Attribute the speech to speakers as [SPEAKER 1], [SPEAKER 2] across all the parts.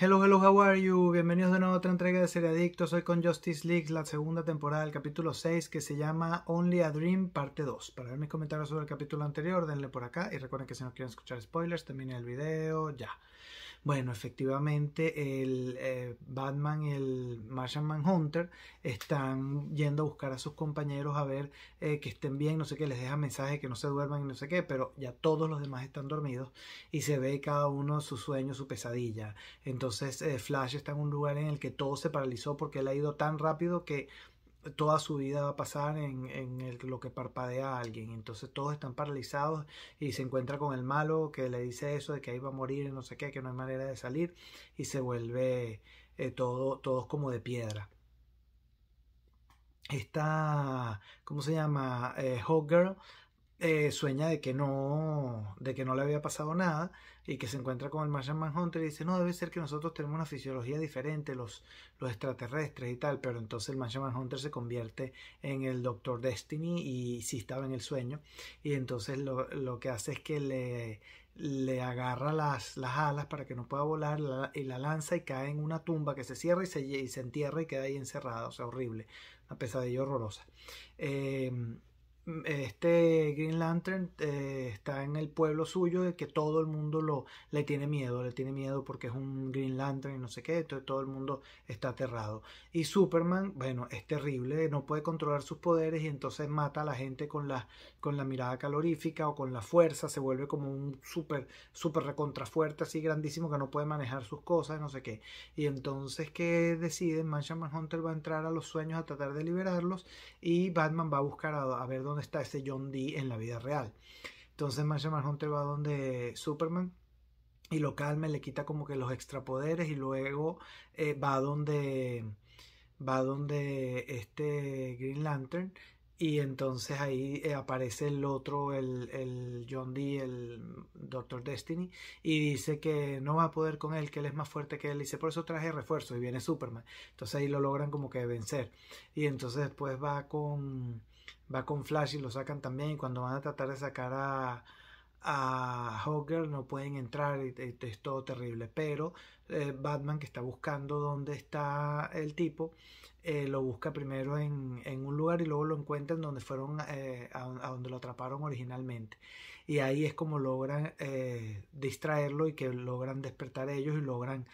[SPEAKER 1] Hello, hello, how are you? Bienvenidos de nuevo a otra entrega de Adicto. Soy con Justice League, la segunda temporada del capítulo 6 que se llama Only a Dream, parte 2. Para ver mis comentarios sobre el capítulo anterior, denle por acá y recuerden que si no quieren escuchar spoilers, terminen el video ya. Bueno, efectivamente, el eh, Batman y el Martian Manhunter están yendo a buscar a sus compañeros a ver eh, que estén bien, no sé qué, les deja mensajes que no se duerman y no sé qué, pero ya todos los demás están dormidos y se ve cada uno su sueño, su pesadilla. Entonces, entonces eh, Flash está en un lugar en el que todo se paralizó porque él ha ido tan rápido que toda su vida va a pasar en, lo que parpadea a alguien. Entonces todos están paralizados y se encuentra con el malo que le dice eso de que ahí va a morir, y no sé qué, que no hay manera de salir y se vuelve eh, todo, todos como de piedra. Está, ¿cómo se llama? Eh, eh, sueña de que no de que no le había pasado nada y que se encuentra con el Martian Manhunter y dice no debe ser que nosotros tenemos una fisiología diferente los, los extraterrestres y tal pero entonces el Martian Manhunter se convierte en el Doctor Destiny y sí estaba en el sueño y entonces lo, que hace es que le le agarra las, alas para que no pueda volar y la lanza y cae en una tumba que se cierra y se, y se entierra y queda ahí encerrada, o sea, horrible, una pesadilla horrorosa. Eh, Mm, este Green Lantern eh, está en el pueblo suyo de que todo el mundo lo, le tiene miedo, le tiene miedo porque es un Green Lantern y no sé qué, todo, el mundo está aterrado. Y Superman, bueno, es terrible, no puede controlar sus poderes y entonces mata a la gente con la, con la mirada calorífica o con la fuerza, se vuelve como un súper, super recontrafuerte, así grandísimo que no puede manejar sus cosas, no sé qué. Y entonces, ¿qué deciden? Man Hunter va a entrar a los sueños a tratar de liberarlos y Batman va a buscar a ver dónde está ese John Dee en la vida real. Entonces Marshall Hunter va donde Superman y lo calma, le quita como que los extrapoderes y luego eh, va donde va donde este Green Lantern y entonces ahí eh, aparece el otro, el, el John D, el Doctor Destiny, y dice que no va a poder con él, que él es más fuerte que él. Y dice, por eso traje refuerzo y viene Superman. Entonces ahí lo logran como que vencer. Y entonces después va con, va con Flash y lo sacan también. Y cuando van a tratar de sacar a, a Hawker no pueden entrar, es todo terrible, pero eh, Batman que está buscando dónde está el tipo, eh, lo busca primero en, un lugar y luego lo encuentra en donde fueron, eh, a, donde lo atraparon originalmente. Y ahí es como logran distraerlo y que logran despertar ellos y logran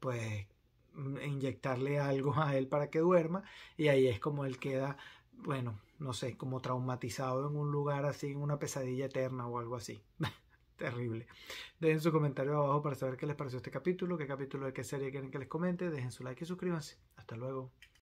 [SPEAKER 1] pues mm, inyectarle algo a él para que duerma y ahí es como él queda, bueno, no sé, como traumatizado en un lugar así, en una pesadilla eterna o algo así. Terrible. Dejen su comentario abajo para saber qué les pareció este capítulo, qué capítulo de qué serie quieren que les comente. Dejen su like y suscríbanse. Hasta luego.